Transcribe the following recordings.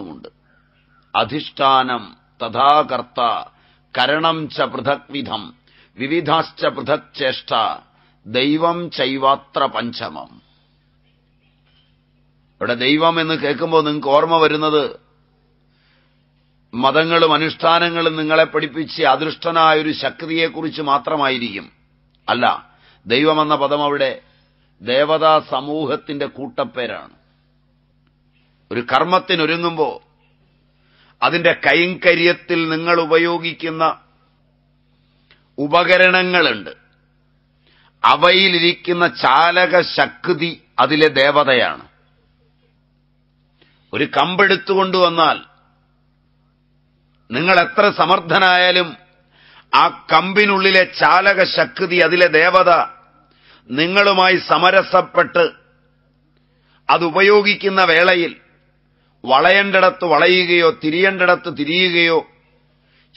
ുമുണ്ട് അധിഷ്ഠാനം തഥാകർത്ത കരണം ച പൃഥക്വിധം വിവിധാശ്ച പൃഥക് ചേഷ്ട ദൈവം ചൈവാത്ര പഞ്ചമം ഇവിടെ ദൈവം എന്ന് കേൾക്കുമ്പോൾ നിങ്ങൾക്ക് ഓർമ്മ വരുന്നത് മതങ്ങളും അനുഷ്ഠാനങ്ങളും നിങ്ങളെ പഠിപ്പിച്ച് അദൃഷ്ടനായൊരു ശക്തിയെക്കുറിച്ച് മാത്രമായിരിക്കും അല്ല ദൈവമെന്ന പദം അവിടെ ദേവതാ സമൂഹത്തിന്റെ കൂട്ടപ്പേരാണ് ഒരു കർമ്മത്തിനൊരുങ്ങുമ്പോ അതിന്റെ കൈങ്കര്യത്തിൽ നിങ്ങൾ ഉപയോഗിക്കുന്ന ഉപകരണങ്ങളുണ്ട് അവയിലിരിക്കുന്ന ചാലക ശക്തി അതിലെ ദേവതയാണ് ഒരു കമ്പെടുത്തുകൊണ്ടുവന്നാൽ നിങ്ങൾ എത്ര സമർത്ഥനായാലും ആ കമ്പിനുള്ളിലെ ചാലക ശക്തി അതിലെ ദേവത നിങ്ങളുമായി സമരസപ്പെട്ട് അതുപയോഗിക്കുന്ന വേളയിൽ വളയേണ്ടിടത്ത് വളയുകയോ തിരിയേണ്ടിടത്ത് തിരിയുകയോ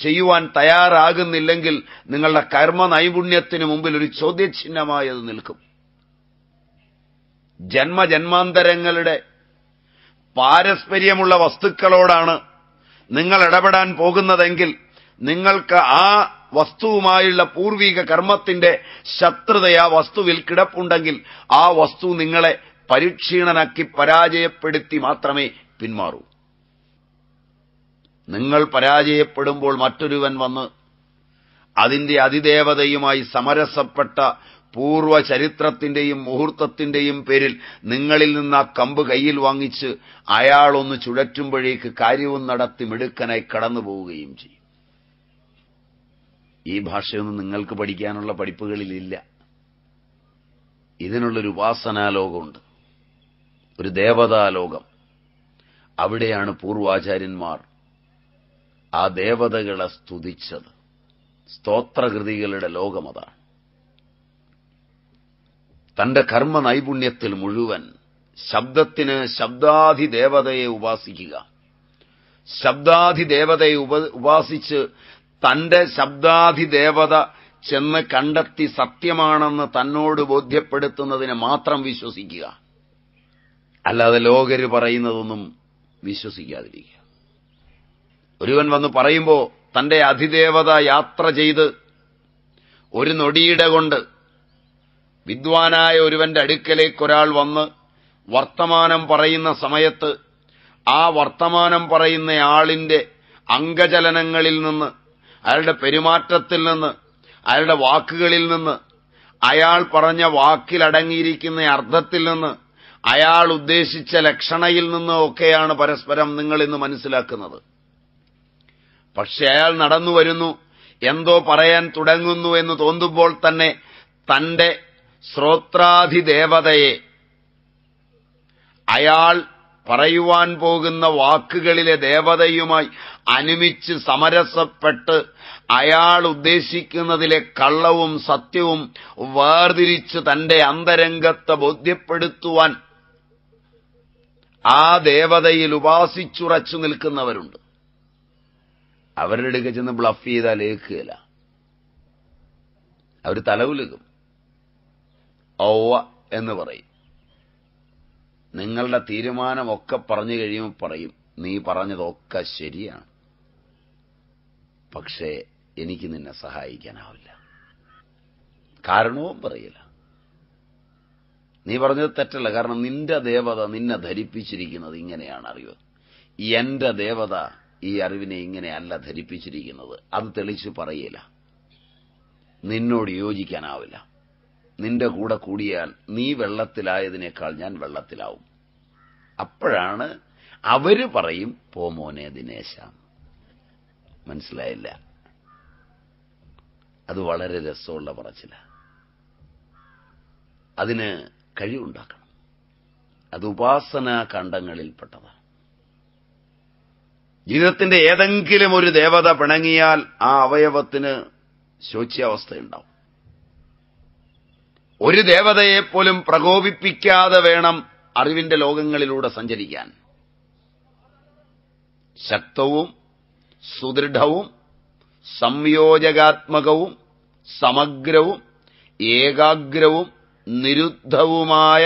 ചെയ്യുവാൻ തയ്യാറാകുന്നില്ലെങ്കിൽ നിങ്ങളുടെ കർമ്മ നൈപുണ്യത്തിന് മുമ്പിൽ ഒരു ചോദ്യചിഹ്നമായി അത് നിൽക്കും ജന്മജന്മാന്തരങ്ങളുടെ പാരസ്പര്യമുള്ള വസ്തുക്കളോടാണ് നിങ്ങൾ ഇടപെടാൻ പോകുന്നതെങ്കിൽ നിങ്ങൾക്ക് ആ വസ്തുവുമായുള്ള പൂർവീക കർമ്മത്തിന്റെ ശത്രുതയ വസ്തുവിൽ കിടപ്പുണ്ടെങ്കിൽ ആ വസ്തു നിങ്ങളെ പരിക്ഷീണനാക്കി പരാജയപ്പെടുത്തി മാത്രമേ പിന്മാറൂ നിങ്ങൾ പരാജയപ്പെടുമ്പോൾ മറ്റൊരുവൻ വന്ന് അതിന്റെ അതിദേവതയുമായി സമരസപ്പെട്ട പൂർവ്വ ചരിത്രത്തിന്റെയും മുഹൂർത്തത്തിന്റെയും പേരിൽ നിങ്ങളിൽ നിന്ന് ആ കമ്പ് കയ്യിൽ വാങ്ങിച്ച് അയാളൊന്ന് ചുഴറ്റുമ്പോഴേക്ക് കാര്യവും നടത്തി മിടുക്കനായി കടന്നു പോവുകയും ചെയ്യും ഈ ഭാഷയൊന്നും നിങ്ങൾക്ക് പഠിക്കാനുള്ള പഠിപ്പുകളിലില്ല ഇതിനുള്ളൊരു ഉപാസനാലോകമുണ്ട് ഒരു ദേവതാലോകം അവിടെയാണ് പൂർവാചാര്യന്മാർ ആ ദേവതകളെ സ്തുതിച്ചത് സ്തോത്രകൃതികളുടെ ലോകമതാണ് തന്റെ കർമ്മ നൈപുണ്യത്തിൽ മുഴുവൻ ശബ്ദത്തിന് ശബ്ദാധിദേവതയെ ഉപാസിക്കുക ശബ്ദാധിദേവതയെ ഉപാസിച്ച് തന്റെ ശബ്ദാധിദേവത ചെന്ന് കണ്ടെത്തി സത്യമാണെന്ന് തന്നോട് ബോധ്യപ്പെടുത്തുന്നതിനെ മാത്രം വിശ്വസിക്കുക അല്ലാതെ ലോകര് പറയുന്നതൊന്നും വിശ്വസിക്കാതിരിക്കുക ഒരുവൻ വന്ന് പറയുമ്പോൾ തന്റെ അതിദേവത യാത്ര ചെയ്ത് ഒരു നൊടിയിട കൊണ്ട് വിദ്വാനായ ഒരുവന്റെ അടുക്കലേക്കൊരാൾ വന്ന് വർത്തമാനം പറയുന്ന സമയത്ത് ആ വർത്തമാനം പറയുന്ന ആളിന്റെ അംഗചലനങ്ങളിൽ നിന്ന് അയാളുടെ പെരുമാറ്റത്തിൽ നിന്ന് അയാളുടെ വാക്കുകളിൽ നിന്ന് അയാൾ പറഞ്ഞ വാക്കിലടങ്ങിയിരിക്കുന്ന അർത്ഥത്തിൽ നിന്ന് അയാൾ ഉദ്ദേശിച്ച ലക്ഷണയിൽ നിന്നൊക്കെയാണ് ഒക്കെയാണ് പരസ്പരം നിങ്ങൾ ഇന്ന് മനസ്സിലാക്കുന്നത് പക്ഷെ അയാൾ നടന്നു വരുന്നു എന്തോ പറയാൻ തുടങ്ങുന്നു എന്ന് തോന്നുമ്പോൾ തന്നെ തന്റെ ശ്രോത്രാധിദേവതയെ അയാൾ പറയുവാൻ പോകുന്ന വാക്കുകളിലെ ദേവതയുമായി അനുമിച്ച് സമരസപ്പെട്ട് അയാൾ ഉദ്ദേശിക്കുന്നതിലെ കള്ളവും സത്യവും വേർതിരിച്ച് തന്റെ അന്തരംഗത്തെ ബോധ്യപ്പെടുത്തുവാൻ ആ ദേവതയിൽ ഉപാസിച്ചുറച്ചു നിൽക്കുന്നവരുണ്ട് അവരുടെ അടുക്ക ചെന്ന് ബ്ലഫ് ചെയ്താൽ ഏക്കുകയില്ല അവർ തലവുലുകും ഔവ എന്ന് പറയും നിങ്ങളുടെ തീരുമാനമൊക്കെ പറഞ്ഞു കഴിയുമ്പോൾ പറയും നീ പറഞ്ഞതൊക്കെ ശരിയാണ് പക്ഷേ എനിക്ക് നിന്നെ സഹായിക്കാനാവില്ല കാരണവും പറയില്ല നീ പറഞ്ഞത് തെറ്റല്ല കാരണം നിന്റെ ദേവത നിന്നെ ധരിപ്പിച്ചിരിക്കുന്നത് ഇങ്ങനെയാണ് അറിവ് എന്റെ ദേവത ഈ അറിവിനെ ഇങ്ങനെയല്ല ധരിപ്പിച്ചിരിക്കുന്നത് അത് തെളിച്ചു പറയില്ല നിന്നോട് യോജിക്കാനാവില്ല നിന്റെ കൂടെ കൂടിയാൽ നീ വെള്ളത്തിലായതിനേക്കാൾ ഞാൻ വെള്ളത്തിലാവും അപ്പോഴാണ് അവര് പറയും പോമോനെ ദിനേശ മനസ്സിലായില്ല അത് വളരെ രസമുള്ള പറച്ചില അതിന് കഴിവുണ്ടാക്കണം അത് ഉപാസനാ കണ്ഡങ്ങളിൽപ്പെട്ടതാണ് ജീവിതത്തിന്റെ ഏതെങ്കിലും ഒരു ദേവത പിണങ്ങിയാൽ ആ അവയവത്തിന് ശോച്യാവസ്ഥയുണ്ടാവും ഒരു ദേവതയെപ്പോലും പ്രകോപിപ്പിക്കാതെ വേണം അറിവിന്റെ ലോകങ്ങളിലൂടെ സഞ്ചരിക്കാൻ ശക്തവും സുദൃഢവും സംയോജകാത്മകവും സമഗ്രവും ഏകാഗ്രവും നിരുദ്ധവുമായ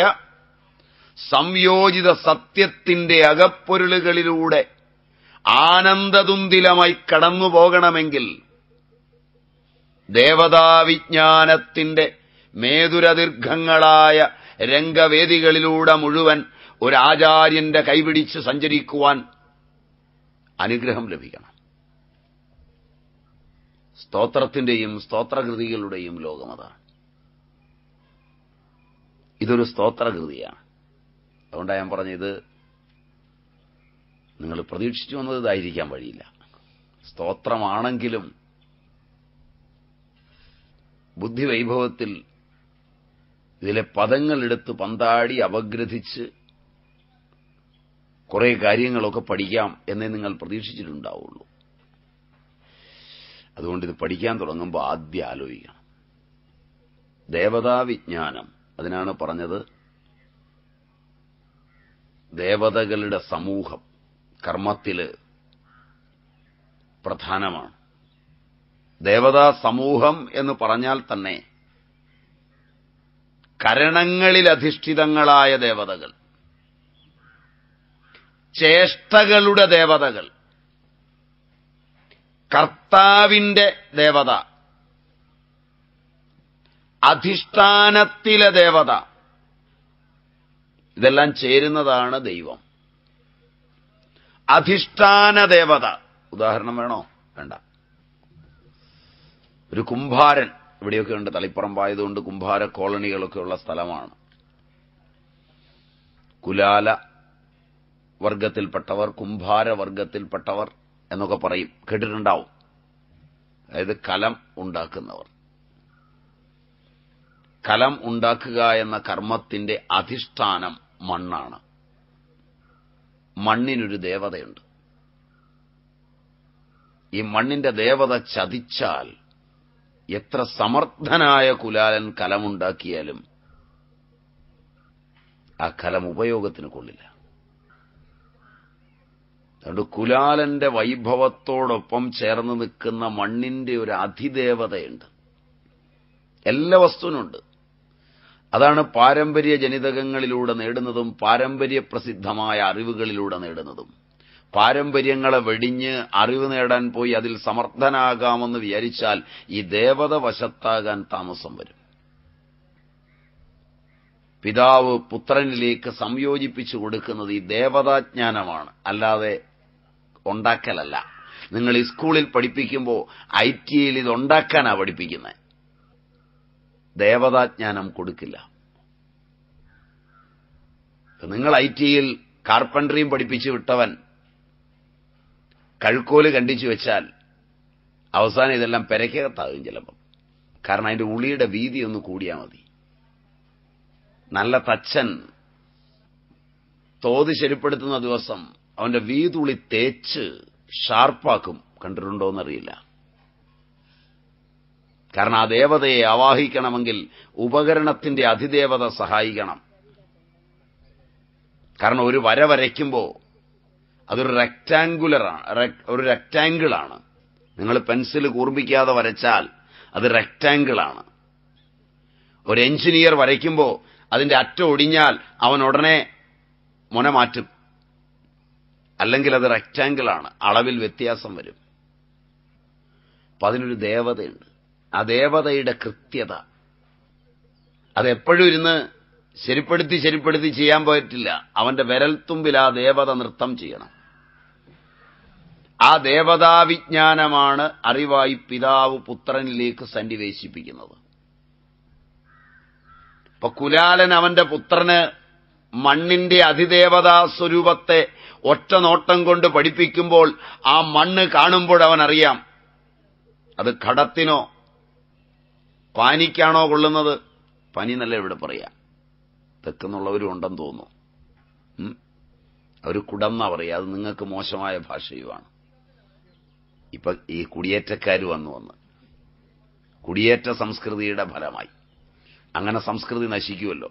സംയോജിത സത്യത്തിന്റെ അകപ്പൊരുളുകളിലൂടെ ആനന്ദതുന്തിലമായി കടന്നു പോകണമെങ്കിൽ ദേവതാവിജ്ഞാനത്തിന്റെ മേതുരദീർഘങ്ങളായ രംഗവേദികളിലൂടെ മുഴുവൻ ഒരാചാര്യന്റെ കൈപിടിച്ച് സഞ്ചരിക്കുവാൻ അനുഗ്രഹം ലഭിക്കണം സ്തോത്രത്തിന്റെയും സ്തോത്രകൃതികളുടെയും ലോകമതാണ് ഇതൊരു സ്തോത്രകൃതിയാണ് അതുകൊണ്ടാണ് ഞാൻ പറഞ്ഞത് നിങ്ങൾ പ്രതീക്ഷിച്ചു വന്നത് ഇതായിരിക്കാൻ വഴിയില്ല സ്തോത്രമാണെങ്കിലും ബുദ്ധിവൈഭവത്തിൽ ഇതിലെ പദങ്ങളെടുത്ത് പന്താടി അപഗ്രഥിച്ച് കുറേ കാര്യങ്ങളൊക്കെ പഠിക്കാം എന്നേ നിങ്ങൾ പ്രതീക്ഷിച്ചിട്ടുണ്ടാവുള്ളൂ അതുകൊണ്ട് ഇത് പഠിക്കാൻ തുടങ്ങുമ്പോൾ ആദ്യം ആലോചിക്കണം ദേവതാവിജ്ഞാനം അതിനാണ് പറഞ്ഞത് ദേവതകളുടെ സമൂഹം കർമ്മത്തില് പ്രധാനമാണ് ദേവതാ സമൂഹം എന്ന് പറഞ്ഞാൽ തന്നെ കരണങ്ങളിലധിഷ്ഠിതങ്ങളായ ദേവതകൾ ചേഷ്ടകളുടെ ദേവതകൾ കർത്താവിന്റെ ദേവത അധിഷ്ഠാനത്തിലെ ദേവത ഇതെല്ലാം ചേരുന്നതാണ് ദൈവം അധിഷ്ഠാന ദേവത ഉദാഹരണം വേണോ വേണ്ട ഒരു കുംഭാരൻ ഇവിടെയൊക്കെ ഉണ്ട് തളിപ്പറമ്പായതുകൊണ്ട് കുംഭാര കോളനികളൊക്കെ ഉള്ള സ്ഥലമാണ് കുലാല വർഗത്തിൽപ്പെട്ടവർ കുംഭാര വർഗത്തിൽപ്പെട്ടവർ എന്നൊക്കെ പറയും കേട്ടിട്ടുണ്ടാവും അതായത് കലം ഉണ്ടാക്കുന്നവർ കലം ഉണ്ടാക്കുക എന്ന കർമ്മത്തിന്റെ അധിഷ്ഠാനം മണ്ണാണ് മണ്ണിനൊരു ദേവതയുണ്ട് ഈ മണ്ണിന്റെ ദേവത ചതിച്ചാൽ എത്ര സമർത്ഥനായ കുലാലൻ കലമുണ്ടാക്കിയാലും ആ കലം ഉപയോഗത്തിന് കൊള്ളില്ല അതുകൊണ്ട് കുലാലന്റെ വൈഭവത്തോടൊപ്പം ചേർന്ന് നിൽക്കുന്ന മണ്ണിന്റെ ഒരു അധിദേവതയുണ്ട് എല്ലാ വസ്തുവിനുണ്ട് അതാണ് പാരമ്പര്യ ജനിതകങ്ങളിലൂടെ നേടുന്നതും പാരമ്പര്യ പ്രസിദ്ധമായ അറിവുകളിലൂടെ നേടുന്നതും പാരമ്പര്യങ്ങളെ വെടിഞ്ഞ് അറിവ് നേടാൻ പോയി അതിൽ സമർത്ഥനാകാമെന്ന് വിചാരിച്ചാൽ ഈ ദേവത വശത്താകാൻ താമസം വരും പിതാവ് പുത്രനിലേക്ക് സംയോജിപ്പിച്ചു കൊടുക്കുന്നത് ഈ ദേവതാജ്ഞാനമാണ് അല്ലാതെ ഉണ്ടാക്കലല്ല നിങ്ങൾ ഈ സ്കൂളിൽ പഠിപ്പിക്കുമ്പോൾ ഐ ടി ഐയിൽ ഇത് ഉണ്ടാക്കാനാണ് പഠിപ്പിക്കുന്നത് ദേവതാജ്ഞാനം കൊടുക്കില്ല നിങ്ങൾ ഐ ടിയിൽ കാർപ്പൻട്രിയും പഠിപ്പിച്ചു വിട്ടവൻ കഴുക്കോല് കണ്ടിച്ചു വെച്ചാൽ അവസാനം ഇതെല്ലാം പെരക്കകത്താകും ചിലപ്പം കാരണം അതിന്റെ ഉളിയുടെ വീതി ഒന്ന് കൂടിയാൽ മതി നല്ല തച്ചൻ തോത് ശരിപ്പെടുത്തുന്ന ദിവസം അവന്റെ വീതുളി തേച്ച് ഷാർപ്പാക്കും എന്നറിയില്ല കാരണം ആ ദേവതയെ ആവാഹിക്കണമെങ്കിൽ ഉപകരണത്തിന്റെ അതിദേവത സഹായിക്കണം കാരണം ഒരു വര വരയ്ക്കുമ്പോൾ അതൊരു റെക്ടാങ്കുലറാണ് ഒരു ആണ് നിങ്ങൾ പെൻസിൽ കൂർപ്പിക്കാതെ വരച്ചാൽ അത് ആണ് ഒരു എഞ്ചിനീയർ വരയ്ക്കുമ്പോൾ അതിന്റെ അറ്റം ഒടിഞ്ഞാൽ അവൻ ഉടനെ മുന മാറ്റും അല്ലെങ്കിൽ അത് ആണ് അളവിൽ വ്യത്യാസം വരും അപ്പൊ അതിനൊരു ദേവതയുണ്ട് ആ ദേവതയുടെ കൃത്യത അതെപ്പോഴും ഇരുന്ന് ശരിപ്പെടുത്തി ശരിപ്പെടുത്തി ചെയ്യാൻ പറ്റില്ല അവന്റെ വിരൽത്തുമ്പിൽ ആ ദേവത നൃത്തം ചെയ്യണം ആ ദേവതാവിജ്ഞാനമാണ് അറിവായി പിതാവ് പുത്രനിലേക്ക് സന്നിവേശിപ്പിക്കുന്നത് ഇപ്പൊ കുലാലൻ അവന്റെ പുത്രന് മണ്ണിന്റെ അതിദേവതാ സ്വരൂപത്തെ ഒറ്റ നോട്ടം കൊണ്ട് പഠിപ്പിക്കുമ്പോൾ ആ മണ്ണ് കാണുമ്പോൾ അവൻ അറിയാം അത് ഘടത്തിനോ പാനിക്കാണോ കൊള്ളുന്നത് പനി നല്ല ഇവിടെ പറയാ തെക്കെന്നുള്ളവരും ഉണ്ടെന്ന് തോന്നുന്നു അവർ കുടന്നാ പറയുക അത് നിങ്ങൾക്ക് മോശമായ ഭാഷയുമാണ് ഇപ്പൊ ഈ കുടിയേറ്റക്കാർ വന്നു വന്ന് കുടിയേറ്റ സംസ്കൃതിയുടെ ഫലമായി അങ്ങനെ സംസ്കൃതി നശിക്കുമല്ലോ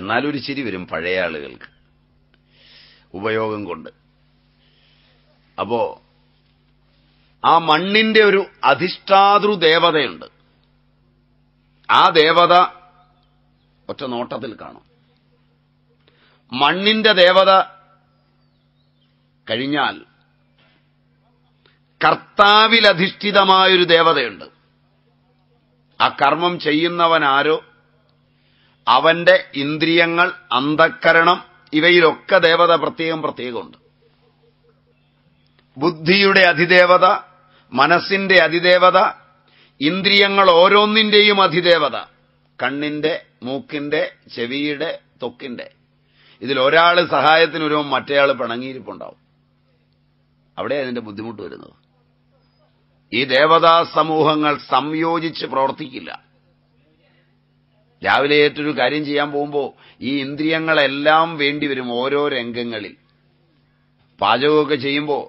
എന്നാലൊരു ചിരി വരും പഴയ ആളുകൾക്ക് ഉപയോഗം കൊണ്ട് അപ്പോ ആ മണ്ണിന്റെ ഒരു അധിഷ്ഠാതൃ ദേവതയുണ്ട് ആ ദേവത ഒറ്റ നോട്ടത്തിൽ കാണാം മണ്ണിന്റെ ദേവത കഴിഞ്ഞാൽ കർത്താവിലധിഷ്ഠിതമായൊരു ദേവതയുണ്ട് ആ കർമ്മം ചെയ്യുന്നവനാരോ അവന്റെ ഇന്ദ്രിയങ്ങൾ അന്ധക്കരണം ഇവയിലൊക്കെ ദേവത പ്രത്യേകം പ്രത്യേകമുണ്ട് ബുദ്ധിയുടെ അതിദേവത മനസ്സിന്റെ അതിദേവത ഇന്ദ്രിയങ്ങൾ ഓരോന്നിന്റെയും അധിദേവത കണ്ണിന്റെ മൂക്കിന്റെ ചെവിയുടെ തൊക്കിന്റെ ഇതിൽ ഒരാൾ സഹായത്തിന് മറ്റേയാൾ പിണങ്ങിയിരിപ്പുണ്ടാവും അവിടെ അതിന്റെ ബുദ്ധിമുട്ട് വരുന്നത് ഈ ദേവതാ സമൂഹങ്ങൾ സംയോജിച്ച് പ്രവർത്തിക്കില്ല രാവിലെ ഏറ്റൊരു കാര്യം ചെയ്യാൻ പോകുമ്പോൾ ഈ ഇന്ദ്രിയങ്ങളെല്ലാം വേണ്ടിവരും ഓരോ രംഗങ്ങളിൽ പാചകമൊക്കെ ചെയ്യുമ്പോൾ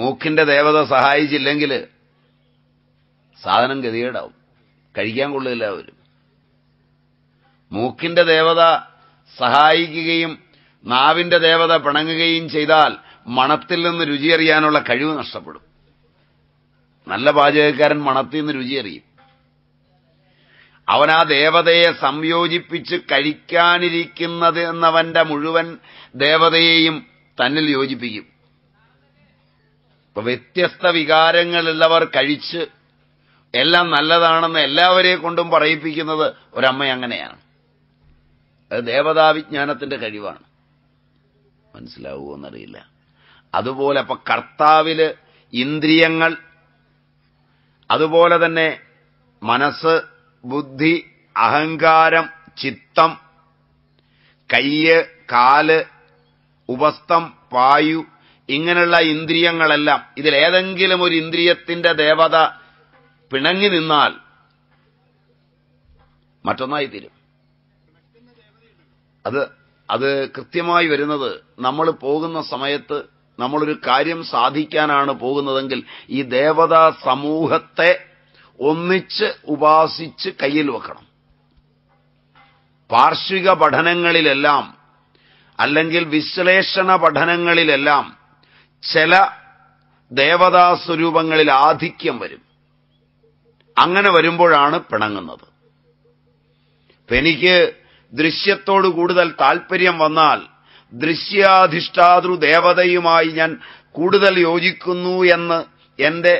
മൂക്കിന്റെ ദേവത സഹായിച്ചില്ലെങ്കിൽ സാധനം ഗതികേടാവും കഴിക്കാൻ കൊള്ളില്ല അവരും മൂക്കിന്റെ ദേവത സഹായിക്കുകയും നാവിന്റെ ദേവത പിണങ്ങുകയും ചെയ്താൽ മണത്തിൽ നിന്ന് രുചിയറിയാനുള്ള കഴിവ് നഷ്ടപ്പെടും നല്ല പാചകക്കാരൻ മണത്തിൽ നിന്ന് രുചിയറിയും അവൻ ആ ദേവതയെ സംയോജിപ്പിച്ച് കഴിക്കാനിരിക്കുന്നത് എന്നവന്റെ മുഴുവൻ ദേവതയെയും തന്നിൽ യോജിപ്പിക്കും ഇപ്പൊ വ്യത്യസ്ത വികാരങ്ങളുള്ളവർ കഴിച്ച് എല്ലാം നല്ലതാണെന്ന് എല്ലാവരെ കൊണ്ടും പറയിപ്പിക്കുന്നത് ഒരമ്മ അങ്ങനെയാണ് അത് ദേവതാവിജ്ഞാനത്തിന്റെ കഴിവാണ് എന്നറിയില്ല അതുപോലെ അപ്പൊ കർത്താവില് ഇന്ദ്രിയങ്ങൾ അതുപോലെ തന്നെ മനസ്സ് ബുദ്ധി അഹങ്കാരം ചിത്തം കയ്യ് കാല് ഉപസ്ഥം പായു ഇങ്ങനെയുള്ള ഇന്ദ്രിയങ്ങളെല്ലാം ഇതിലേതെങ്കിലും ഒരു ഇന്ദ്രിയത്തിന്റെ ദേവത പിണങ്ങി നിന്നാൽ മറ്റൊന്നായി തീരും അത് അത് കൃത്യമായി വരുന്നത് നമ്മൾ പോകുന്ന സമയത്ത് നമ്മളൊരു കാര്യം സാധിക്കാനാണ് പോകുന്നതെങ്കിൽ ഈ ദേവതാ സമൂഹത്തെ ഒന്നിച്ച് ഉപാസിച്ച് കയ്യിൽ വെക്കണം പാർശ്വിക പഠനങ്ങളിലെല്ലാം അല്ലെങ്കിൽ വിശ്ലേഷണ പഠനങ്ങളിലെല്ലാം ചില ദേവതാസ്വരൂപങ്ങളിൽ ആധിക്യം വരും അങ്ങനെ വരുമ്പോഴാണ് പിണങ്ങുന്നത് എനിക്ക് ദൃശ്യത്തോട് കൂടുതൽ താൽപര്യം വന്നാൽ ദൃശ്യാധിഷ്ഠാതൃ ദേവതയുമായി ഞാൻ കൂടുതൽ യോജിക്കുന്നു എന്ന് എന്റെ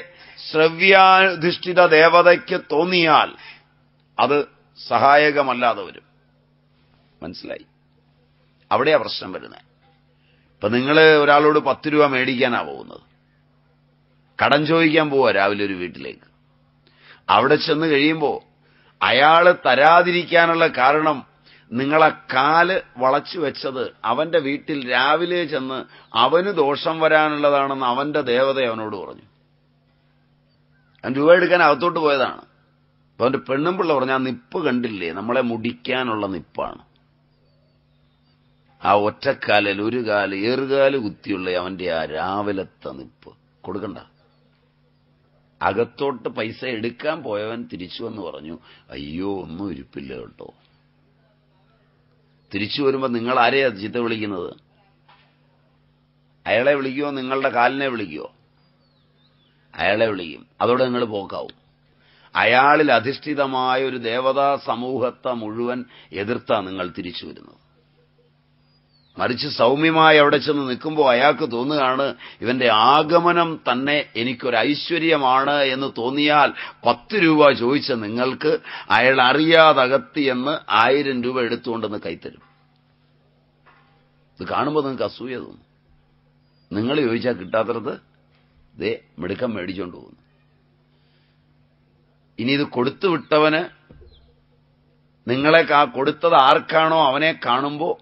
ശ്രവ്യാധിഷ്ഠിത ദേവതയ്ക്ക് തോന്നിയാൽ അത് സഹായകമല്ലാതെ വരും മനസ്സിലായി അവിടെയാ പ്രശ്നം വരുന്നത് ഇപ്പൊ നിങ്ങൾ ഒരാളോട് പത്ത് രൂപ മേടിക്കാനാ പോകുന്നത് കടം ചോദിക്കാൻ പോവാ രാവിലെ ഒരു വീട്ടിലേക്ക് അവിടെ ചെന്ന് കഴിയുമ്പോൾ അയാള് തരാതിരിക്കാനുള്ള കാരണം നിങ്ങളെ കാല് വളച്ചു വെച്ചത് അവന്റെ വീട്ടിൽ രാവിലെ ചെന്ന് അവന് ദോഷം വരാനുള്ളതാണെന്ന് അവന്റെ ദേവത അവനോട് പറഞ്ഞു അവൻ രൂപ എടുക്കാൻ അകത്തോട്ട് പോയതാണ് അപ്പൊ അവന്റെ പെണ്ണും പിള്ള പറഞ്ഞു ആ നിപ്പ് കണ്ടില്ലേ നമ്മളെ മുടിക്കാനുള്ള നിപ്പാണ് ആ ഒറ്റക്കാലിൽ ഒരു കാല് ഏറുകാല് കുത്തിയുള്ള അവന്റെ ആ രാവിലത്തെ നിപ്പ് കൊടുക്കണ്ട അകത്തോട്ട് പൈസ എടുക്കാൻ പോയവൻ തിരിച്ചു എന്ന് പറഞ്ഞു അയ്യോ ഒന്നും ഇരിപ്പില്ല കേട്ടോ തിരിച്ചു വരുമ്പോൾ നിങ്ങൾ ആരെയാ ചിത്ത വിളിക്കുന്നത് അയാളെ വിളിക്കുവോ നിങ്ങളുടെ കാലിനെ വിളിക്കുവോ അയാളെ വിളിക്കും അതോടെ നിങ്ങൾ പോക്കാവും അയാളിൽ അധിഷ്ഠിതമായ ഒരു ദേവതാ സമൂഹത്തെ മുഴുവൻ എതിർത്താ നിങ്ങൾ തിരിച്ചു വരുന്നത് മറിച്ച് സൗമ്യമായി അവിടെ ചെന്ന് നിൽക്കുമ്പോൾ അയാൾക്ക് തോന്നുകയാണ് ഇവന്റെ ആഗമനം തന്നെ എനിക്കൊരു ഐശ്വര്യമാണ് എന്ന് തോന്നിയാൽ പത്ത് രൂപ ചോദിച്ച നിങ്ങൾക്ക് അയാൾ എന്ന് ആയിരം രൂപ എടുത്തുകൊണ്ടെന്ന് കൈത്തരും ഇത് കാണുമ്പോൾ നിങ്ങൾക്ക് അസൂയ തോന്നും നിങ്ങൾ ചോദിച്ചാൽ കിട്ടാത്തത് ദേ മിടുക്കം മേടിച്ചുകൊണ്ട് പോകുന്നു ഇനി ഇത് കൊടുത്തു വിട്ടവന് നിങ്ങളെ കൊടുത്തത് ആർക്കാണോ അവനെ കാണുമ്പോൾ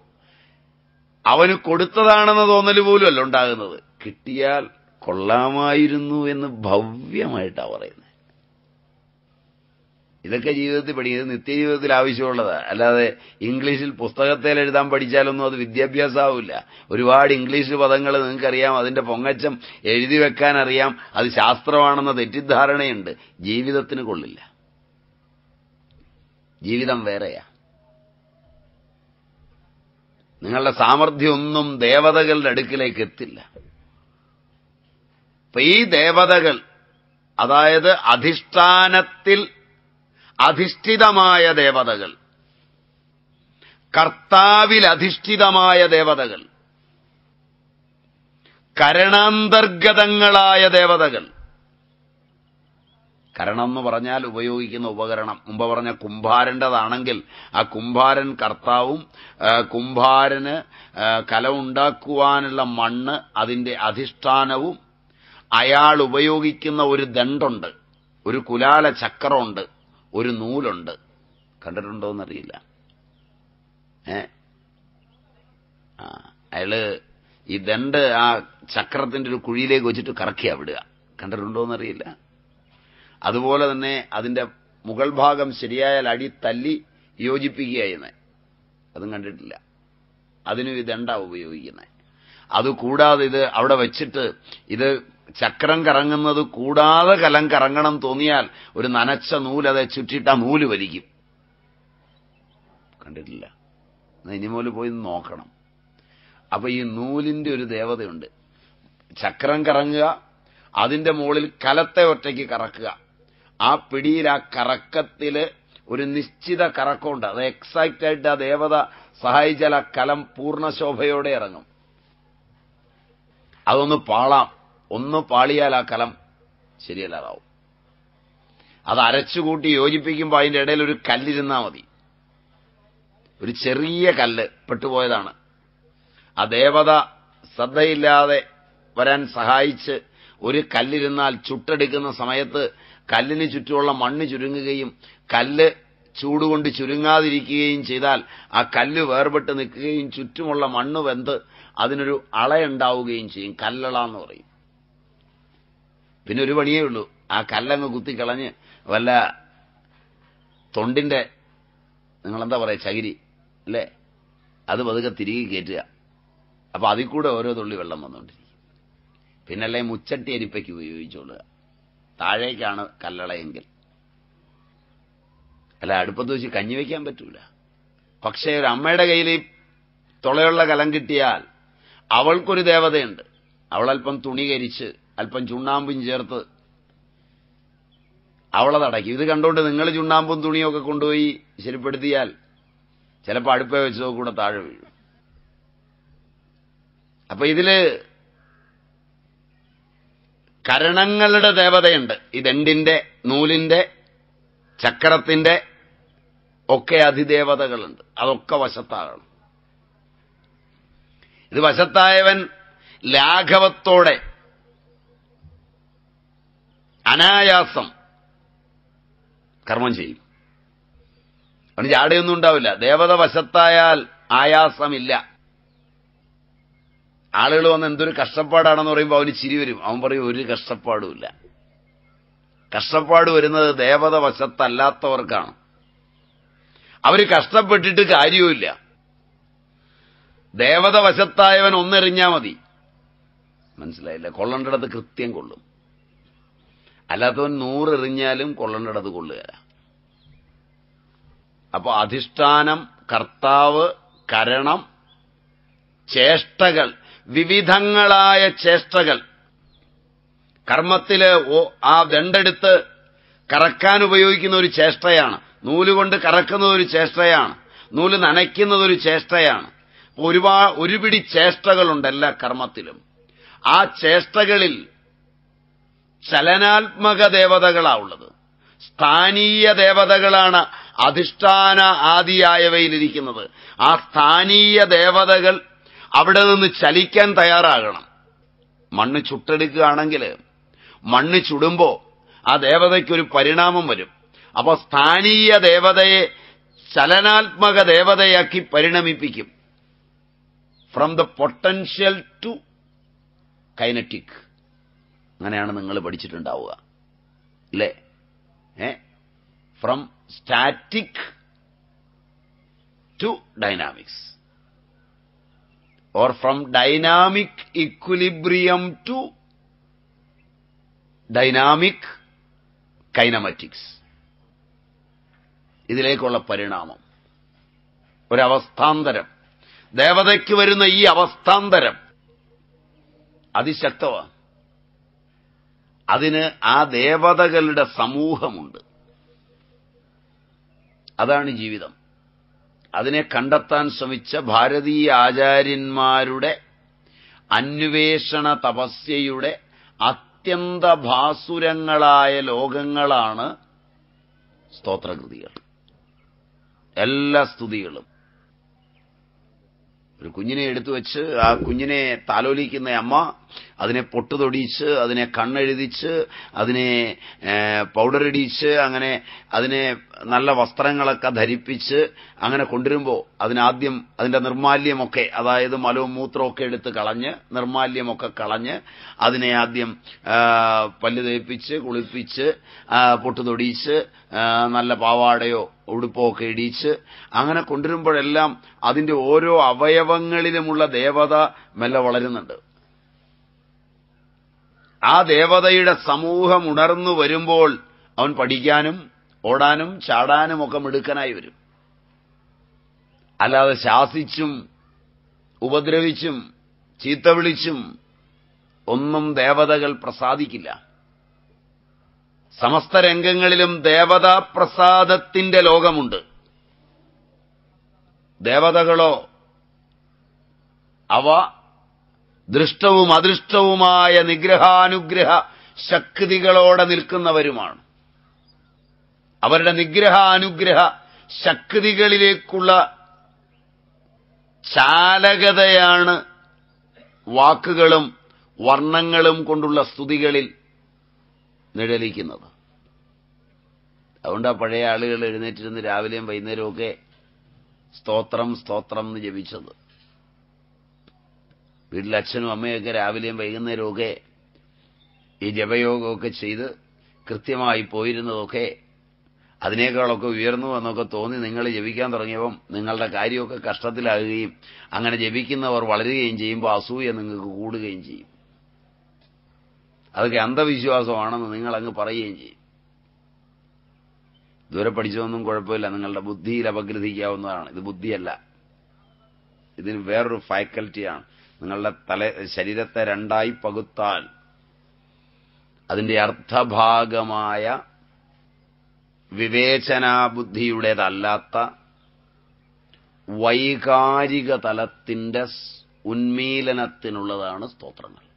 അവന് കൊടുത്തതാണെന്ന തോന്നൽ പോലുമല്ല ഉണ്ടാകുന്നത് കിട്ടിയാൽ കൊള്ളാമായിരുന്നു എന്ന് ഭവ്യമായിട്ടാണ് പറയുന്നത് ഇതൊക്കെ ജീവിതത്തിൽ പഠിക്കുന്നത് നിത്യജീവിതത്തിൽ ആവശ്യമുള്ളതാ അല്ലാതെ ഇംഗ്ലീഷിൽ പുസ്തകത്തിൽ എഴുതാൻ പഠിച്ചാലൊന്നും അത് വിദ്യാഭ്യാസമാവില്ല ഒരുപാട് ഇംഗ്ലീഷ് പദങ്ങൾ നിങ്ങൾക്കറിയാം അതിന്റെ പൊങ്ങച്ചം എഴുതി വെക്കാൻ അറിയാം അത് ശാസ്ത്രമാണെന്ന തെറ്റിദ്ധാരണയുണ്ട് ജീവിതത്തിന് കൊള്ളില്ല ജീവിതം വേറെയാ നിങ്ങളുടെ സാമർഥ്യമൊന്നും ദേവതകളുടെ അടുക്കിലേക്ക് എത്തില്ല അപ്പൊ ഈ ദേവതകൾ അതായത് അധിഷ്ഠാനത്തിൽ അധിഷ്ഠിതമായ ദേവതകൾ കർത്താവിൽ അധിഷ്ഠിതമായ ദേവതകൾ കരണാന്തർഗതങ്ങളായ ദേവതകൾ കരണം എന്ന് പറഞ്ഞാൽ ഉപയോഗിക്കുന്ന ഉപകരണം മുമ്പ് പറഞ്ഞ കുംഭാരന്റേതാണെങ്കിൽ ആ കുംഭാരൻ കർത്താവും കുംഭാരന് കല ഉണ്ടാക്കുവാനുള്ള മണ്ണ് അതിന്റെ അധിഷ്ഠാനവും അയാൾ ഉപയോഗിക്കുന്ന ഒരു ദണ്ടുണ്ട് ഒരു കുലാല ചക്രമുണ്ട് ഒരു നൂലുണ്ട് കണ്ടിട്ടുണ്ടോ എന്നറിയില്ല ഏ അയാള് ഈ ദണ്ട് ആ ചക്രത്തിന്റെ ഒരു കുഴിയിലേക്ക് വെച്ചിട്ട് കറക്കിയാ വിടുക കണ്ടിട്ടുണ്ടോ എന്നറിയില്ല അതുപോലെ തന്നെ അതിന്റെ മുകൾ ഭാഗം ശരിയായാൽ അടി തല്ലി യോജിപ്പിക്കുകയെന്ന് അതും കണ്ടിട്ടില്ല അതിനും ഇതെണ്ട ഉപയോഗിക്കുന്നത് അതുകൂടാതെ ഇത് അവിടെ വെച്ചിട്ട് ഇത് ചക്രം കറങ്ങുന്നത് കൂടാതെ കലം കറങ്ങണം തോന്നിയാൽ ഒരു നനച്ച നൂലതെ ചുറ്റിട്ട് ആ നൂല് വലിക്കും കണ്ടിട്ടില്ല ഇനിമോല് പോയി നോക്കണം അപ്പൊ ഈ നൂലിന്റെ ഒരു ദേവതയുണ്ട് ചക്രം കറങ്ങുക അതിന്റെ മുകളിൽ കലത്തെ ഒറ്റയ്ക്ക് കറക്കുക ആ പിടിയിൽ ആ കറക്കത്തില് ഒരു നിശ്ചിത കറക്കമുണ്ട് അത് എക്സാക്റ്റ് ആയിട്ട് ആ ദേവത സഹായിച്ചാൽ ആ കലം പൂർണ്ണശോഭയോടെ ഇറങ്ങും അതൊന്ന് പാളാം ഒന്ന് പാളിയാൽ ആ കലം ശരിയല്ലാതാവും അത് അരച്ചുകൂട്ടി യോജിപ്പിക്കുമ്പോൾ അതിന്റെ ഇടയിൽ ഒരു കല്ലിരുന്നാൽ മതി ഒരു ചെറിയ കല്ല് പെട്ടുപോയതാണ് ആ ദേവത ശ്രദ്ധയില്ലാതെ വരാൻ സഹായിച്ച് ഒരു കല്ലിരുന്നാൽ ചുട്ടെടുക്കുന്ന സമയത്ത് കല്ലിന് ചുറ്റുമുള്ള മണ്ണ് ചുരുങ്ങുകയും കല്ല് ചൂടുകൊണ്ട് ചുരുങ്ങാതിരിക്കുകയും ചെയ്താൽ ആ കല്ല് വേർപെട്ട് നിൽക്കുകയും ചുറ്റുമുള്ള മണ്ണ് വെന്ത് അതിനൊരു അളയുണ്ടാവുകയും ചെയ്യും കല്ലള എന്ന് പറയും പിന്നെ ഒരു പണിയേ ഉള്ളൂ ആ കല്ലങ്ങ് കുത്തിക്കളഞ്ഞ് വല്ല തൊണ്ടിന്റെ നിങ്ങളെന്താ പറയുക ചകിരി അല്ലേ അത് പതുക്കെ തിരികെ കയറ്റുക അപ്പൊ അതിൽ കൂടെ ഓരോ തുള്ളി വെള്ളം വന്നുകൊണ്ടിരിക്കും പിന്നല്ലേ മുച്ചട്ടി എരിപ്പയ്ക്ക് ഉപയോഗിച്ചോളുക താഴേക്കാണ് കല്ലളയെങ്കിൽ അല്ല അടുപ്പത്ത് വെച്ച് കഞ്ഞി വയ്ക്കാൻ പറ്റൂല പക്ഷേ ഒരു അമ്മയുടെ കയ്യിൽ ഈ തുളയുള്ള കലം കിട്ടിയാൽ അവൾക്കൊരു ദേവതയുണ്ട് അവളൽപ്പം തുണി കരിച്ച് അല്പം ചുണ്ണാമ്പും ചേർത്ത് അവളതടക്കി ഇത് കണ്ടുകൊണ്ട് നിങ്ങൾ ചുണ്ണാമ്പും തുണിയൊക്കെ കൊണ്ടുപോയി ശരിപ്പെടുത്തിയാൽ ചിലപ്പോൾ അടുപ്പേ വെച്ചതോ കൂടെ താഴെ വീഴും അപ്പൊ ഇതില് കരണങ്ങളുടെ ദേവതയുണ്ട് ഇതെന്തിന്റെ നൂലിന്റെ ചക്രത്തിന്റെ ഒക്കെ അതിദേവതകളുണ്ട് അതൊക്കെ വശത്താകണം ഇത് വശത്തായവൻ ലാഘവത്തോടെ അനായാസം കർമ്മം ചെയ്യും അവന് ജാടയൊന്നും ഉണ്ടാവില്ല ദേവത വശത്തായാൽ ആയാസമില്ല ആളുകൾ വന്ന് എന്തൊരു കഷ്ടപ്പാടാണെന്ന് പറയുമ്പോൾ അവന് ചിരി വരും അവൻ പറയും ഒരു കഷ്ടപ്പാടുമില്ല കഷ്ടപ്പാട് വരുന്നത് ദേവത വശത്തല്ലാത്തവർക്കാണ് അവർ കഷ്ടപ്പെട്ടിട്ട് കാര്യവുമില്ല ദേവത വശത്തായവൻ ഒന്നെറിഞ്ഞാ മതി മനസ്സിലായില്ല കൊള്ളേണ്ടടത്ത് കൃത്യം കൊള്ളും അല്ലാത്തവൻ നൂറെറിഞ്ഞാലും കൊള്ളേണ്ടടത്ത് കൊള്ളുക അപ്പോൾ അധിഷ്ഠാനം കർത്താവ് കരണം ചേഷ്ടകൾ വിവിധങ്ങളായ ചേഷ്ടകൾ കർമ്മത്തില് ആ വെണ്ടെടുത്ത് കറക്കാൻ ഉപയോഗിക്കുന്ന ഒരു ചേഷ്ടയാണ് നൂലുകൊണ്ട് കറക്കുന്നത് ഒരു ചേഷ്ടയാണ് നൂല് നനയ്ക്കുന്നത് ഒരു ചേഷ്ടയാണ് ഒരുപാട് ഒരുപിടി ചേഷ്ടകളുണ്ട് എല്ലാ കർമ്മത്തിലും ആ ചേഷ്ടകളിൽ ചലനാത്മക ദേവതകളാ ഉള്ളത് സ്ഥാനീയ ദേവതകളാണ് അധിഷ്ഠാന ആദിയായവയിലിരിക്കുന്നത് ആ സ്ഥാനീയ ദേവതകൾ അവിടെ നിന്ന് ചലിക്കാൻ തയ്യാറാകണം മണ്ണ് ചുട്ടെടുക്കുകയാണെങ്കിൽ മണ്ണ് ചുടുമ്പോൾ ആ ദേവതയ്ക്കൊരു പരിണാമം വരും അപ്പോൾ സ്ഥാനീയ ദേവതയെ ചലനാത്മക ദേവതയാക്കി പരിണമിപ്പിക്കും from the potential to kinetic അങ്ങനെയാണ് നിങ്ങൾ പഠിച്ചിട്ടുണ്ടാവുക അല്ലേ ഏ from static to dynamics or from dynamic equilibrium to dynamic kinematics ഇതിലേക്കുള്ള പരിണാമം ഒരവസ്ഥാന്തരം ദേവതയ്ക്ക് വരുന്ന ഈ അവസ്ഥാന്തരം അതിശക്തമാണ് അതിന് ആ ദേവതകളുടെ സമൂഹമുണ്ട് അതാണ് ജീവിതം അതിനെ കണ്ടെത്താൻ ശ്രമിച്ച ഭാരതീയ ആചാര്യന്മാരുടെ അന്വേഷണ തപസ്യയുടെ അത്യന്ത ഭാസുരങ്ങളായ ലോകങ്ങളാണ് സ്തോത്രകൃതികൾ എല്ലാ സ്തുതികളും ഒരു കുഞ്ഞിനെ എടുത്തു വെച്ച് ആ കുഞ്ഞിനെ താലോലിക്കുന്ന അമ്മ അതിനെ പൊട്ടുതൊടിച്ച് അതിനെ കണ്ണെഴുതിച്ച് അതിനെ പൗഡറിടിയിച്ച് അങ്ങനെ അതിനെ നല്ല വസ്ത്രങ്ങളൊക്കെ ധരിപ്പിച്ച് അങ്ങനെ കൊണ്ടുവരുമ്പോൾ അതിനാദ്യം അതിന്റെ നിർമാല്യമൊക്കെ അതായത് മലവും മൂത്രമൊക്കെ എടുത്ത് കളഞ്ഞ് നിർമാല്യമൊക്കെ കളഞ്ഞ് അതിനെ ആദ്യം പല്ല് തേപ്പിച്ച് കുളിപ്പിച്ച് പൊട്ടുതൊടിച്ച് നല്ല പാവാടയോ ഒക്കെ ഇടിച്ച് അങ്ങനെ കൊണ്ടുവരുമ്പോഴെല്ലാം അതിന്റെ ഓരോ അവയവങ്ങളിലുമുള്ള ദേവത മെല്ലെ വളരുന്നുണ്ട് ആ ദേവതയുടെ സമൂഹം ഉണർന്നു വരുമ്പോൾ അവൻ പഠിക്കാനും ഓടാനും ചാടാനും ഒക്കെ മിടുക്കനായി വരും അല്ലാതെ ശാസിച്ചും ഉപദ്രവിച്ചും ചീത്ത വിളിച്ചും ഒന്നും ദേവതകൾ പ്രസാദിക്കില്ല സമസ്ത രംഗങ്ങളിലും ദേവതാ പ്രസാദത്തിന്റെ ലോകമുണ്ട് ദേവതകളോ അവ ദൃഷ്ടവും അദൃഷ്ടവുമായ നിഗ്രഹാനുഗ്രഹ ശക്തികളോടെ നിൽക്കുന്നവരുമാണ് അവരുടെ നിഗ്രഹാനുഗ്രഹ ശക്തികളിലേക്കുള്ള ചാലകതയാണ് വാക്കുകളും വർണ്ണങ്ങളും കൊണ്ടുള്ള സ്തുതികളിൽ നിഴലിക്കുന്നത് അതുകൊണ്ട് പഴയ ആളുകൾ എഴുന്നേറ്റിരുന്ന് രാവിലെയും വൈകുന്നേരമൊക്കെ സ്തോത്രം സ്തോത്രം എന്ന് ജപിച്ചത് വീട്ടിൽ അച്ഛനും അമ്മയൊക്കെ രാവിലെയും വൈകുന്നേരമൊക്കെ ഈ ജപയോഗമൊക്കെ ചെയ്ത് കൃത്യമായി പോയിരുന്നതൊക്കെ അതിനേക്കാളൊക്കെ ഉയർന്നു എന്നൊക്കെ തോന്നി നിങ്ങൾ ജപിക്കാൻ തുടങ്ങിയപ്പം നിങ്ങളുടെ കാര്യമൊക്കെ കഷ്ടത്തിലാകുകയും അങ്ങനെ ജപിക്കുന്നവർ വളരുകയും ചെയ്യുമ്പോൾ അസൂയ നിങ്ങൾക്ക് കൂടുകയും ചെയ്യും അതൊക്കെ അന്ധവിശ്വാസമാണെന്ന് നിങ്ങൾ അങ്ങ് പറയുകയും ചെയ്യും ദൂരെ പഠിച്ചതൊന്നും കുഴപ്പമില്ല നിങ്ങളുടെ ബുദ്ധിയിൽ അപഗ്രഥിക്കാവുന്നതാണ് ഇത് ബുദ്ധിയല്ല ഇതിന് വേറൊരു ഫാക്കൽറ്റിയാണ് നിങ്ങളുടെ തല ശരീരത്തെ രണ്ടായി പകുത്താൽ അതിന്റെ അർത്ഥഭാഗമായ വിവേചനാബുദ്ധിയുടേതല്ലാത്ത വൈകാരിക തലത്തിന്റെ ഉന്മീലനത്തിനുള്ളതാണ് സ്തോത്രങ്ങൾ